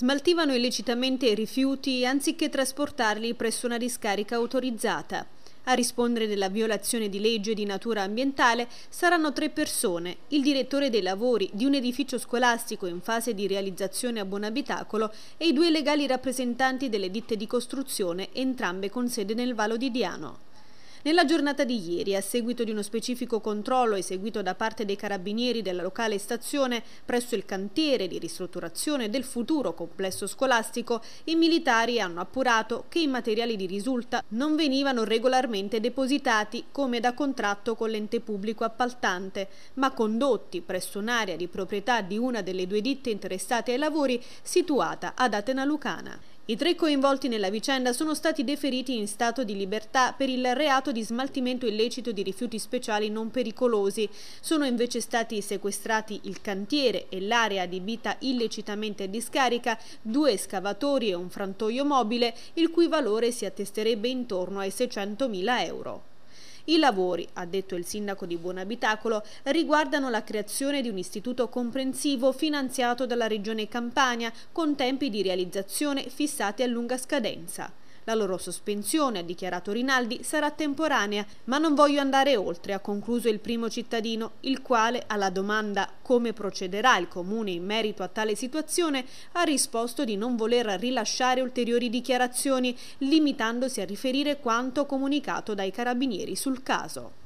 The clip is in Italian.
Smaltivano illecitamente i rifiuti anziché trasportarli presso una discarica autorizzata. A rispondere della violazione di legge di natura ambientale saranno tre persone, il direttore dei lavori di un edificio scolastico in fase di realizzazione a buon abitacolo e i due legali rappresentanti delle ditte di costruzione, entrambe con sede nel Valo di Diano. Nella giornata di ieri, a seguito di uno specifico controllo eseguito da parte dei carabinieri della locale stazione presso il cantiere di ristrutturazione del futuro complesso scolastico, i militari hanno appurato che i materiali di risulta non venivano regolarmente depositati come da contratto con l'ente pubblico appaltante, ma condotti presso un'area di proprietà di una delle due ditte interessate ai lavori situata ad Atena Lucana. I tre coinvolti nella vicenda sono stati deferiti in stato di libertà per il reato di smaltimento illecito di rifiuti speciali non pericolosi. Sono invece stati sequestrati il cantiere e l'area adibita illecitamente a discarica, due scavatori e un frantoio mobile, il cui valore si attesterebbe intorno ai 600.000 euro. I lavori, ha detto il sindaco di Buonabitacolo, riguardano la creazione di un istituto comprensivo finanziato dalla Regione Campania con tempi di realizzazione fissati a lunga scadenza. La loro sospensione, ha dichiarato Rinaldi, sarà temporanea, ma non voglio andare oltre, ha concluso il primo cittadino, il quale alla domanda come procederà il comune in merito a tale situazione ha risposto di non voler rilasciare ulteriori dichiarazioni, limitandosi a riferire quanto comunicato dai carabinieri sul caso.